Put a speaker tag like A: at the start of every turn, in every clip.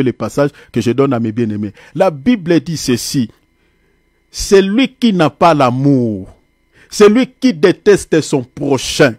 A: les passages que je donne à mes bien-aimés. La Bible dit ceci. Celui qui n'a pas l'amour, celui qui déteste son prochain,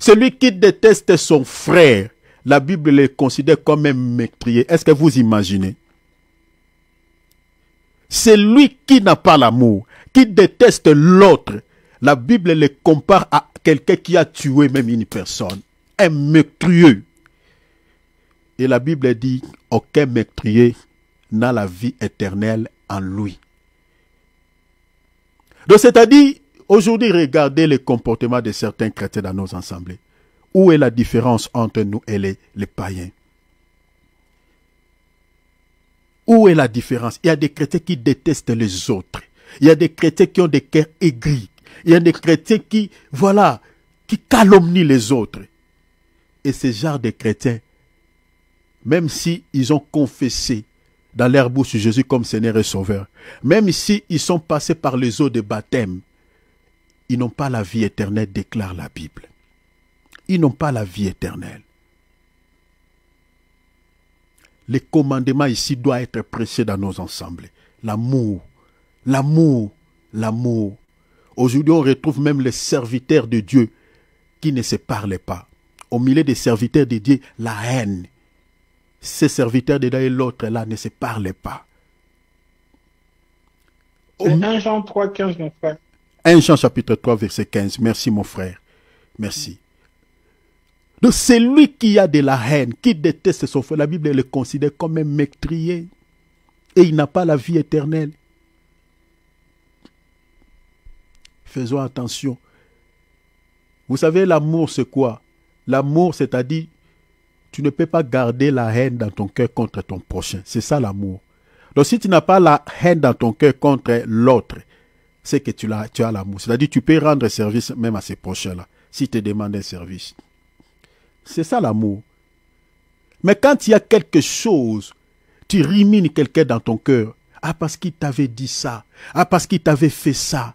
A: celui qui déteste son frère, la Bible le considère comme un meurtrier. Est-ce que vous imaginez Celui qui n'a pas l'amour, qui déteste l'autre, la Bible le compare à quelqu'un qui a tué même une personne. Un meurtrier. Et la Bible dit, aucun meurtrier n'a la vie éternelle en lui. Donc c'est-à-dire, aujourd'hui, regardez le comportement de certains chrétiens dans nos assemblées. Où est la différence entre nous et les, les païens Où est la différence Il y a des chrétiens qui détestent les autres. Il y a des chrétiens qui ont des cœurs aigris. Il y a des chrétiens qui, voilà, qui calomnient les autres. Et ce genre de chrétiens même si ils ont confessé dans leur bouche Jésus comme Seigneur et Sauveur, même si ils sont passés par les eaux de baptême, ils n'ont pas la vie éternelle, déclare la Bible. Ils n'ont pas la vie éternelle. Les commandements ici doivent être pressés dans nos ensembles. L'amour, l'amour, l'amour. Aujourd'hui, on retrouve même les serviteurs de Dieu qui ne se parlent pas. Au milieu des serviteurs de Dieu, la haine, ses serviteurs de l'un et l'autre là ne se parlaient pas. 1 Jean 3, 15, mon frère. 1 Jean chapitre 3, verset 15. Merci, mon frère. Merci. Donc, celui qui a de la haine, qui déteste son frère, la Bible le considère comme un meurtrier et il n'a pas la vie éternelle. Faisons attention. Vous savez, l'amour, c'est quoi L'amour, c'est-à-dire tu ne peux pas garder la haine dans ton cœur contre ton prochain. C'est ça l'amour. Donc si tu n'as pas la haine dans ton cœur contre l'autre, c'est que tu, as, l'amour. C'est-à-dire tu peux rendre service même à ces prochains-là, si te demandent un service. C'est ça l'amour. Mais quand il y a quelque chose, tu rimines quelqu'un dans ton cœur. Ah, parce qu'il t'avait dit ça. Ah, parce qu'il t'avait fait ça.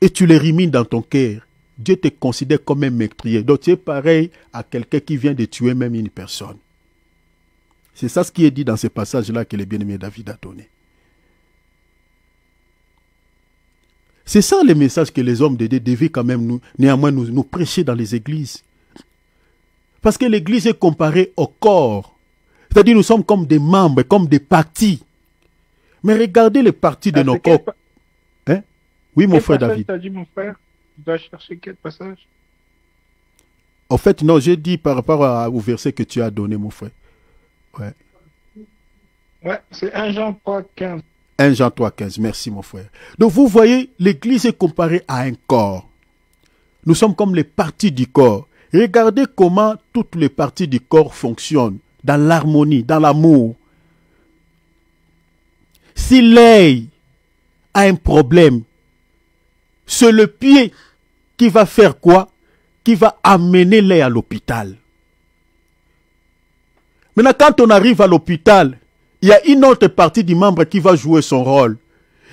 A: Et tu les rimines dans ton cœur. Dieu te considère comme un meurtrier. Donc tu es pareil à quelqu'un qui vient de tuer même une personne. C'est ça ce qui est dit dans ce passage-là que le bien-aimé David a donné. C'est ça le message que les hommes de Dieu devaient quand même nous, néanmoins nous, prêcher dans les églises. Parce que l'église est comparée au corps. C'est-à-dire nous sommes comme des membres, comme des parties. Mais regardez les parties de nos corps. Hein? Oui, mon frère David tu dois chercher quel passage En fait, non, j'ai dit par rapport au verset que tu as donné, mon frère. Ouais. Ouais, c'est 1 Jean 3, 15. 1 Jean 3, 15. Merci, mon frère. Donc, vous voyez, l'Église est comparée à un corps. Nous sommes comme les parties du corps. Regardez comment toutes les parties du corps fonctionnent dans l'harmonie, dans l'amour. Si l'œil a un problème, c'est le pied qui va faire quoi Qui va amener l'œil à l'hôpital. Maintenant, quand on arrive à l'hôpital, il y a une autre partie du membre qui va jouer son rôle,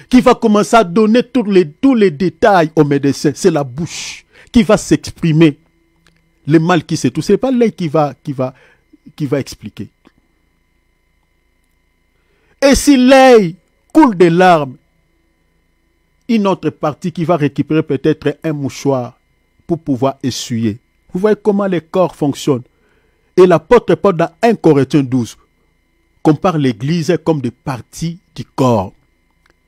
A: qui va commencer à donner tous les, détails au médecin. C'est la bouche qui va s'exprimer. Le mal qui s'est tout, ce n'est pas l'œil qui va, qui, va, qui va expliquer. Et si l'œil coule des larmes, une autre partie qui va récupérer peut-être un mouchoir pour pouvoir essuyer. Vous voyez comment les corps fonctionnent. Et l'apôtre Paul dans 1 Corinthiens 12 compare l'Église comme des parties du corps.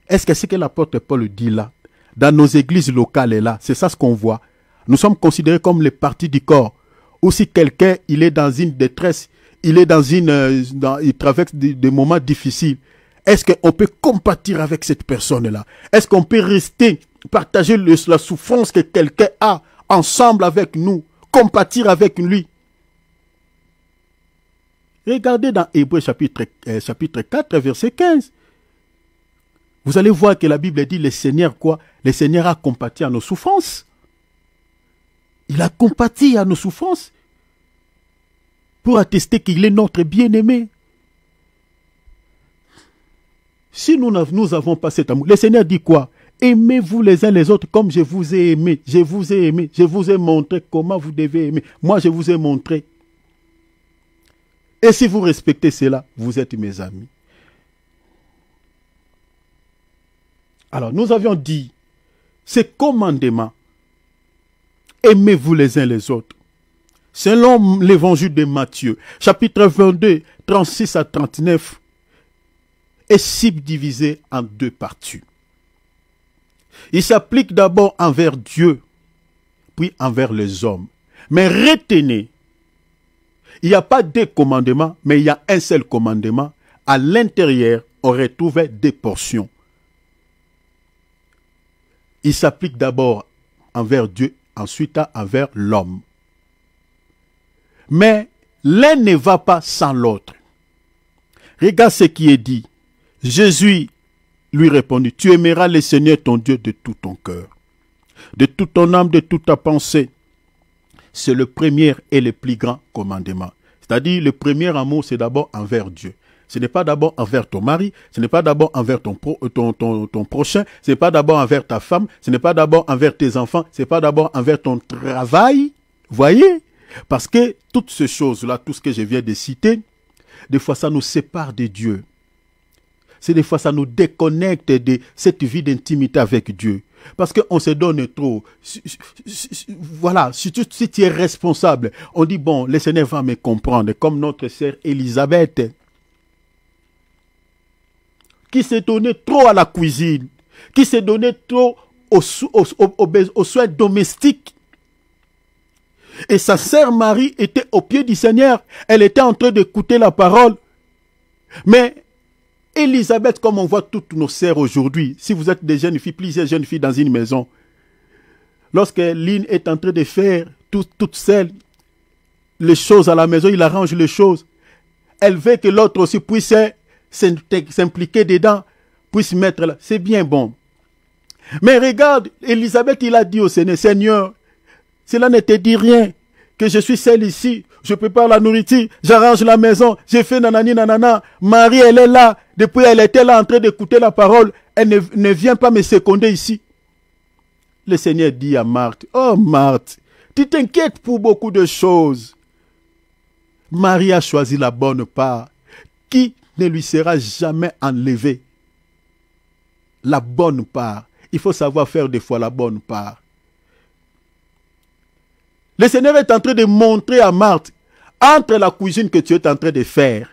A: Est-ce que c'est ce que l'apôtre Paul dit là Dans nos églises locales là, c'est ça ce qu'on voit. Nous sommes considérés comme les parties du corps. Ou si quelqu'un il est dans une détresse, il est dans une, euh, il traverse des moments difficiles, est-ce qu'on peut compatir avec cette personne-là Est-ce qu'on peut rester, partager la souffrance que quelqu'un a ensemble avec nous, compatir avec lui Regardez dans Hébreu chapitre, euh, chapitre 4, verset 15. Vous allez voir que la Bible dit le Seigneur quoi Le Seigneur a compati à nos souffrances. Il a compati à nos souffrances pour attester qu'il est notre bien-aimé. Si nous avons pas cet amour, le Seigneur dit quoi Aimez-vous les uns les autres comme je vous ai aimé. Je vous ai aimé. Je vous ai montré comment vous devez aimer. Moi, je vous ai montré. Et si vous respectez cela, vous êtes mes amis. Alors, nous avions dit, ce commandement aimez-vous les uns les autres. Selon l'évangile de Matthieu, chapitre 22, 36 à 39, est subdivisé en deux parties. Il s'applique d'abord envers Dieu, puis envers les hommes. Mais retenez, il n'y a pas deux commandements, mais il y a un seul commandement. À l'intérieur, on retrouve des portions. Il s'applique d'abord envers Dieu, ensuite envers l'homme. Mais l'un ne va pas sans l'autre. Regarde ce qui est dit. Jésus lui répondit, tu aimeras le Seigneur ton Dieu de tout ton cœur, de toute ton âme, de toute ta pensée. C'est le premier et le plus grand commandement. C'est-à-dire, le premier amour, c'est d'abord envers Dieu. Ce n'est pas d'abord envers ton mari, ce n'est pas d'abord envers ton, euh, ton, prochain, ce n'est pas d'abord envers ta femme, ce n'est pas d'abord envers tes enfants, ce n'est pas d'abord envers ton travail. Voyez Parce que toutes ces choses-là, tout ce que je viens de citer, des fois ça nous sépare de Dieu c'est des fois ça nous déconnecte de cette vie d'intimité avec Dieu. Parce qu'on se donne trop. Voilà, si tu, es responsable, on dit, bon, le Seigneur va me comprendre, comme notre sœur Elisabeth. qui s'est donnée trop à la cuisine, qui s'est donnée trop aux, souhaits soins domestiques. Et sa sœur Marie était au pied du Seigneur. Elle était en train d'écouter la parole. Mais Elisabeth, comme on voit toutes nos sœurs aujourd'hui, si vous êtes des jeunes filles, plusieurs jeunes filles dans une maison, lorsque l'île est en train de faire toutes celles, les choses à la maison, il arrange les choses. Elle veut que l'autre aussi puisse s'impliquer dedans, puisse mettre là. C'est bien bon. Mais regarde, Elisabeth, il a dit au Seigneur, Seigneur, cela ne te dit rien que je suis celle ici je prépare la nourriture, j'arrange la maison, j'ai fait nanani nanana. Marie, elle est là. Depuis, elle était là en train d'écouter la parole. Elle ne, vient pas me seconder ici. Le Seigneur dit à Marthe, oh Marthe, tu t'inquiètes pour beaucoup de choses. Marie a choisi la bonne part, qui ne lui sera jamais enlevée. La bonne part. Il faut savoir faire des fois la bonne part. Le Seigneur est en train de montrer à Marthe, entre la cuisine que tu es en train de faire,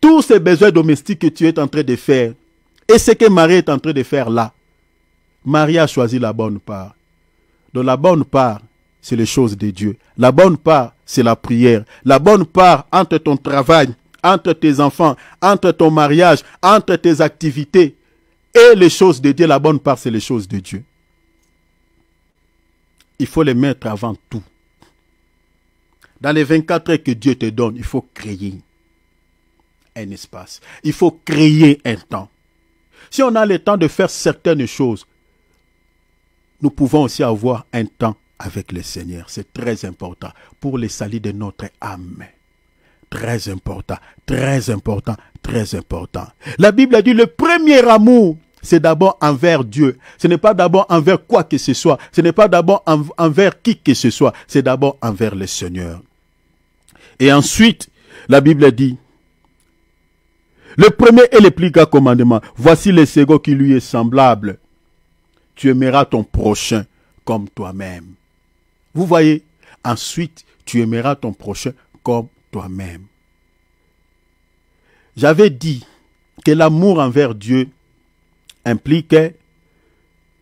A: tous ces besoins domestiques que tu es en train de faire, et ce que Marie est en train de faire là, Marie a choisi la bonne part. Donc la bonne part, c'est les choses de Dieu. La bonne part, c'est la prière. La bonne part entre ton travail, entre tes enfants, entre ton mariage, entre tes activités et les choses de Dieu. La bonne part, c'est les choses de Dieu il faut les mettre avant tout. Dans les 24 heures que Dieu te donne, il faut créer un espace. Il faut créer un temps. Si on a le temps de faire certaines choses, nous pouvons aussi avoir un temps avec le Seigneur. C'est très important pour les salut de notre âme. Très important, très important, très important. La Bible a dit le premier amour c'est d'abord envers Dieu. Ce n'est pas d'abord envers quoi que ce soit. Ce n'est pas d'abord envers qui que ce soit. C'est d'abord envers le Seigneur. Et ensuite, la Bible dit, le premier et le plus grand commandement, voici le second qui lui est semblable. Tu aimeras ton prochain comme toi-même. Vous voyez, ensuite, tu aimeras ton prochain comme toi-même. J'avais dit que l'amour envers Dieu implique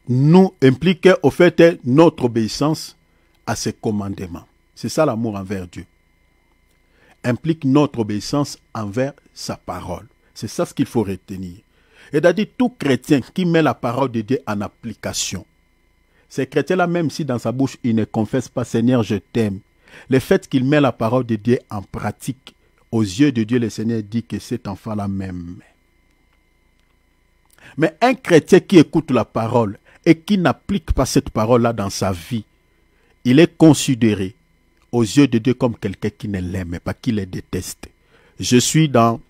A: nous, implique au fait notre obéissance à ses commandements. C'est ça l'amour envers Dieu. Implique notre obéissance envers sa parole. C'est ça ce qu'il faut retenir. Et d'ailleurs, tout chrétien qui met la parole de Dieu en application, ce chrétien là même si dans sa bouche il ne confesse pas Seigneur, je t'aime, le fait qu'il met la parole de Dieu en pratique, aux yeux de Dieu, le Seigneur dit que cet enfant-là m'aime. Mais un chrétien qui écoute la parole et qui n'applique pas cette parole-là dans sa vie, il est considéré aux yeux de Dieu comme quelqu'un qui ne l'aime pas, qui le déteste. Je suis dans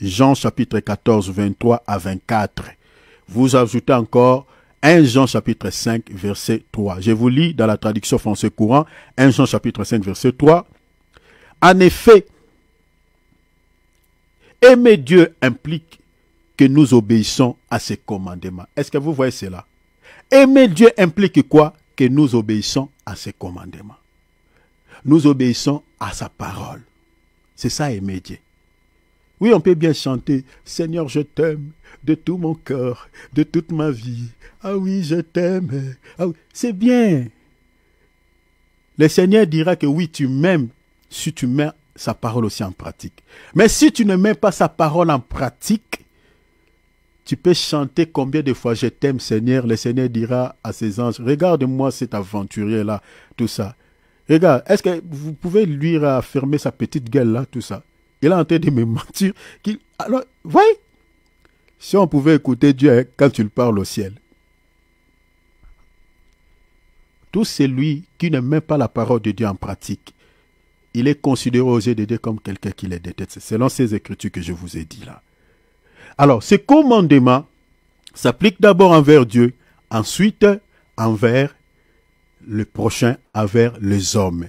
A: Jean chapitre 14, 23 à 24. Vous ajoutez encore 1 Jean chapitre 5, verset 3. Je vous lis dans la traduction français courant 1 Jean chapitre 5, verset 3. En effet, aimer Dieu implique que nous obéissons à ses commandements. Est-ce que vous voyez cela Aimer Dieu implique quoi Que nous obéissons à ses commandements. Nous obéissons à sa parole. C'est ça aimer Dieu. Oui, on peut bien chanter Seigneur, je t'aime de tout mon cœur, de toute ma vie. Ah oui, je t'aime. Ah c'est bien. Le Seigneur dira que oui, tu m'aimes si tu mets sa parole aussi en pratique. Mais si tu ne mets pas sa parole en pratique, tu peux chanter combien de fois je t'aime Seigneur. Le Seigneur dira à ses anges, regarde-moi cet aventurier-là, tout ça. Regarde, est-ce que vous pouvez lui affirmer sa petite gueule-là, tout ça Il a en train de me mentir. Alors, voyez, si on pouvait écouter Dieu hein, quand il parle au ciel. Tout celui qui ne met pas la parole de Dieu en pratique, il est considéré aux yeux de Dieu comme quelqu'un qui les déteste, selon ces écritures que je vous ai dit là. Alors, ces commandements s'appliquent d'abord envers Dieu, ensuite envers le prochain, envers les hommes.